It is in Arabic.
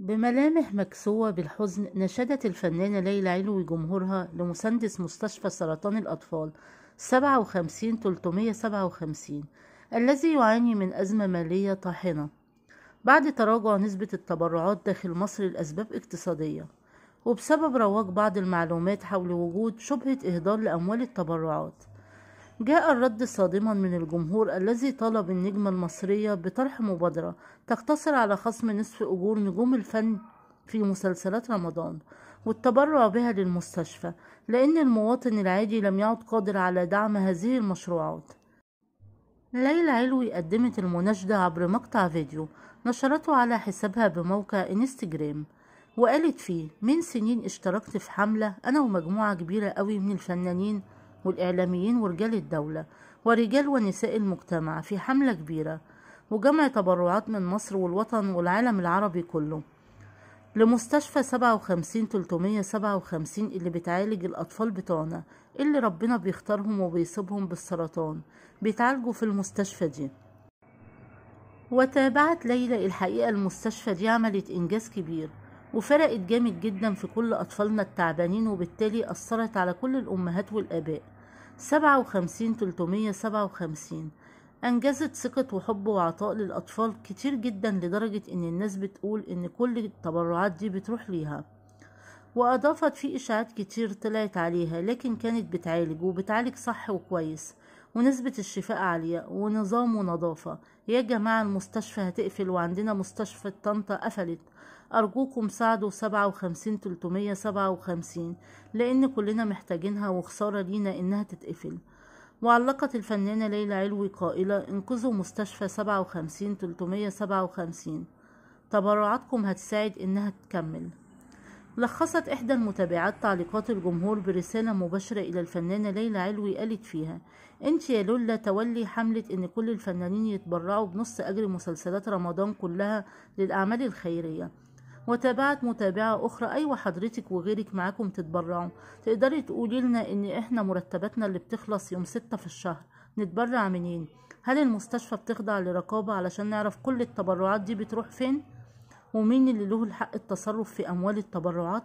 بملامح مكسوة بالحزن نشدت الفنانة ليلى علوي جمهورها لمسندس مستشفى سرطان الأطفال 57-357 الذي يعاني من أزمة مالية طاحنة بعد تراجع نسبة التبرعات داخل مصر لأسباب اقتصادية وبسبب رواج بعض المعلومات حول وجود شبهة إهدار لأموال التبرعات جاء الرد صادما من الجمهور الذي طلب النجمة المصرية بطرح مبادرة تقتصر على خصم نصف أجور نجوم الفن في مسلسلات رمضان والتبرع بها للمستشفى لأن المواطن العادي لم يعد قادر على دعم هذه المشروعات ليلى علوي قدمت المناشدة عبر مقطع فيديو نشرته على حسابها بموقع انستجرام وقالت فيه من سنين اشتركت في حملة أنا ومجموعة كبيرة قوي من الفنانين والإعلاميين ورجال الدولة ورجال ونساء المجتمع في حملة كبيرة وجمع تبرعات من مصر والوطن والعالم العربي كله لمستشفى 57 357 اللي بتعالج الأطفال بتوعنا اللي ربنا بيختارهم وبيصيبهم بالسرطان بيتعالجوا في المستشفى دي وتابعت ليلى الحقيقة المستشفى دي عملت إنجاز كبير وفرقت جامد جدا في كل أطفالنا التعبانين وبالتالي أثرت على كل الأمهات والآباء سبعة وخمسين تلتمية سبعة وخمسين أنجزت ثقة وحب وعطاء للأطفال كتير جدا لدرجة إن الناس بتقول إن كل التبرعات دي بتروح ليها وأضافت في إشاعات كتير طلعت عليها لكن كانت بتعالج وبتعالج صح وكويس ونسبة الشفاء عالية ونظام ونظافة يا جماعة المستشفى هتقفل وعندنا مستشفى طنطا قفلت أرجوكم ساعدوا سبعة وخمسين تلتمية سبعة وخمسين لأن كلنا محتاجينها وخسارة لينا إنها تتقفل وعلقت الفنانة ليلى علوي قائلة انقذوا مستشفى سبعة وخمسين تلتمية سبعة وخمسين تبرعاتكم هتساعد إنها تكمل لخصت إحدى المتابعات تعليقات الجمهور برسالة مباشرة إلى الفنانة ليلى علوي قالت فيها أنت يا لولا تولي حملة إن كل الفنانين يتبرعوا بنص أجر مسلسلات رمضان كلها للأعمال الخيرية وتابعت متابعة أخرى أيوة حضرتك وغيرك معاكم تتبرعوا تقدري تقولي لنا إن إحنا مرتباتنا اللي بتخلص يوم ستة في الشهر نتبرع منين هل المستشفى بتخضع لرقابة علشان نعرف كل التبرعات دي بتروح فين؟ ومين اللي له الحق التصرف في أموال التبرعات